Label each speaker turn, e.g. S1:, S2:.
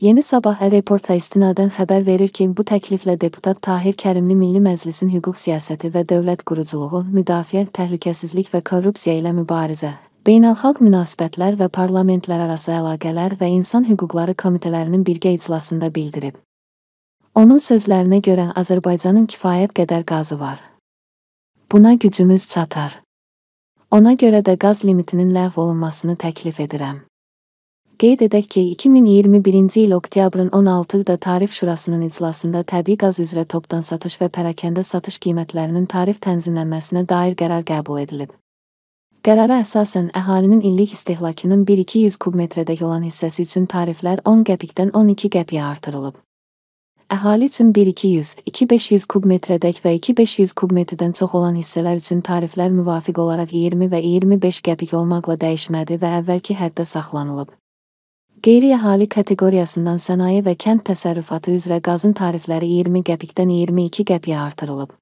S1: Yeni Sabah reporta istinadən xəbər verir ki, bu təkliflə deputat Tahir Kərimli Milli Məclisin hüquq siyasəti və dövlət quruculuğu, müdafiə, təhlükəsizlik və korrupsiya ilə mübarizə, beynəlxalq münasibətlər və parlamentlər arası əlaqələr və insan hüquqları komitələrinin birgə iclasında bildirib. Onun sözlərinə görə Azərbaycanın kifayət qədər qazı var. Buna gücümüz çatar. Ona görə də qaz limitinin ləğv olunmasını təklif edirəm. Qeyd edək ki, 2021-ci il oktyabrın 16-da Tarif Şurasının iclasında təbii qaz üzrə topdan satış və pərakəndə satış qiymətlərinin tarif tənzimlənməsinə dair qərar qəbul edilib. Qərara əsasən əhalinin illik istehlakının 1-200 kubmetrədək olan hissəsi üçün tariflər 10 qəpikdən 12 qəpiyə artırılıb. Əhali üçün 1-200, 2-500 kubmetrədək və 2-500 kubmetrdən çox olan hissələr üçün tariflər müvafiq olaraq 20 və 25 qəpik olmaqla dəyişmədi və əvvəlki həddə saxlanılıb. Qeyri-əhali kateqoriyasından sənaye və kənd təsərrüfatı üzrə qazın tarifləri 20 qəpikdən 22 qəpiyə
S2: artırılıb.